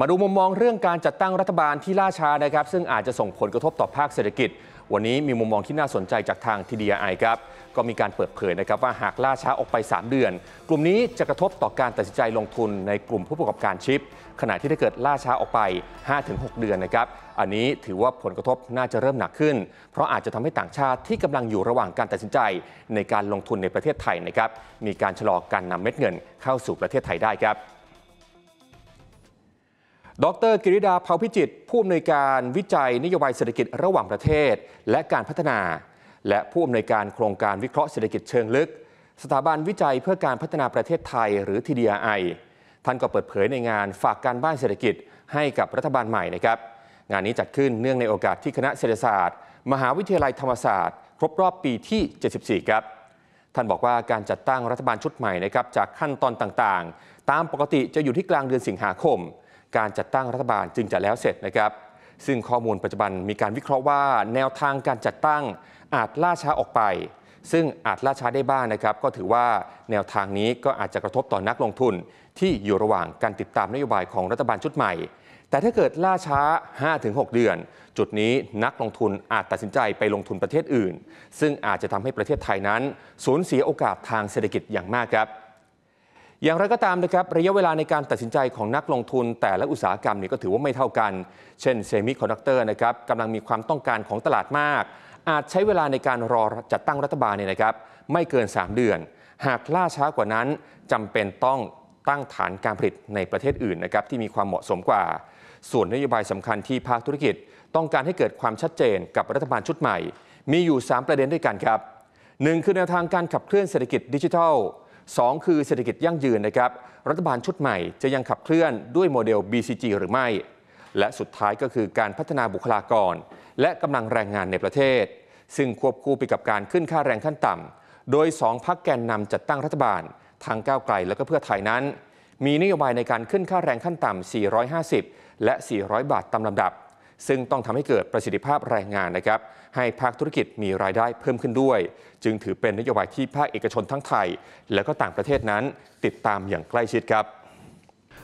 มาดูมุมมองเรื่องการจัดตั้งรัฐบาลที่ล่าช้านะครับซึ่งอาจจะส่งผลกระทบต่อภาคเศรษฐกิจ วันนี้มีมุมมองที่น่าสนใจจากทางทีดีไอครับก็มีการเปิดเผยนะครับว่าหากล่าช้าออกไป 3 เดือน กลุ่มนี้จะกระทบต่อการตัดสินใจลงทุนในกลุ่มผู้ประกอบการชิป ขณะที่ถ้าเกิดล่าช้าออกไป 5-6 เดือนนะครับอันนี้ถือว่าผลกระทบน่าจะเริ่มหนักขึ้น เพราะอาจจะทำให้ต่างชาติที่กำลังอยู่ระหว่างการตัดสินใจในการลงทุนในประเทศไทยนะครับมีการชะลอการนำเม็ดเงินเข้าสู่ประเทศไทยได้ครับดรกิริดาเผาพิจิต ผู้อำนวยการวิจัยนโยบายเศรษฐกิจระหว่างประเทศ และการพัฒนา และผู้อำนวยการโครงการวิเคราะห์เศรษฐกิจเชิงลึก สถาบันวิจัยเพื่อการพัฒนาประเทศไทยหรือ TDI ท่านก็เปิดเผยในงานฝากการบ้านเศรษฐกิจให้กับรัฐบาลใหม่นะครับงานนี้จัดขึ้นเนื่องในโอกาสที่คณะเศรษฐศาสตร์ มหาวิทยาลัยธรรมศาสตร์ ครบรอบปีที่ 74ครับท่านบอกว่าการจัดตั้งรัฐบาลชุดใหม่นะครับจากขั้นตอนต่างๆ ตามปกติจะอยู่ที่กลางเดือนสิงหาคมการจัดตั้งรัฐบาลจึงจะแล้วเสร็จนะครับ ซึ่งข้อมูลปัจจุบันมีการวิเคราะห์ว่าแนวทางการจัดตั้ง อาจล่าช้าออกไป ซึ่งอาจล่าช้าได้บ้างนะครับ ก็ถือว่าแนวทางนี้ก็อาจจะกระทบต่อนักลงทุนที่อยู่ระหว่างการติดตามนโยบายของรัฐบาลชุดใหม่ แต่ถ้าเกิดล่าช้า 5-6 เดือน จุดนี้นักลงทุนอาจตัดสินใจไปลงทุนประเทศอื่น ซึ่งอาจจะทำให้ประเทศไทยนั้นสูญเสียโอกาสทางเศรษฐกิจอย่างมากครับอย่างไรก็ตามนะครับระยะเวลาในการตัดสินใจของนักลงทุน แต่ละอุตสาหกรรมนี่ก็ถือว่าไม่เท่ากัน เช่นเซมิคอนดักเตอร์นะครับกำลังมีความต้องการของตลาดมาก อาจใช้เวลาในการรอจัดตั้งรัฐบาลเนี่ยนะครับไม่เกิน 3 เดือน หากล่าช้ากว่านั้นจำเป็นต้องตั้งฐานการผลิตในประเทศอื่นนะครับที่มีความเหมาะสมกว่า ส่วนนโยบายสำคัญที่ภาคธุรกิจต้องการให้เกิดความชัดเจนกับรัฐบาลชุดใหม่ มีอยู่ 3 ประเด็นด้วยกันครับ1คือแนวทางการขับเคลื่อนเศรษฐกิจ ดิจิทัล2 คือเศรษฐกิจยั่งยืนนะครับ รัฐบาลชุดใหม่จะยังขับเคลื่อนด้วยโมเดล BCG หรือไม่ และสุดท้ายก็คือการพัฒนาบุคลากรและกำลังแรงงานในประเทศ ซึ่งควบคู่ไปกับการขึ้นค่าแรงขั้นต่ำโดย 2 พักแกนนำจัดตั้งรัฐบาลทางก้าวไกลและก็เพื่อไทยนั้น มีนโยบายในการขึ้นค่าแรงขั้นต่ำ450 และ 400 บาทตามลำดับซึ่งต้องทำให้เกิดประสิทธิภาพแรงงานนะครับ ให้ภาคธุรกิจมีรายได้เพิ่มขึ้นด้วย จึงถือเป็นนโยบายที่ภาคเอกชนทั้งไทย และก็ต่างประเทศนั้น ติดตามอย่างใกล้ชิดครับ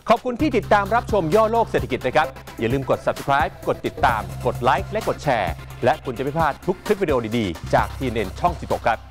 ขอบคุณที่ติดตามรับชมย่อโลกเศรษฐกิจนะครับ อย่าลืมกด subscribe กดติดตาม กดไลค์และกดแชร์ และคุณจะไม่พลาดทุกคลิปวิดีโอดีๆ จากทีเน็นช่องสิ1กครับ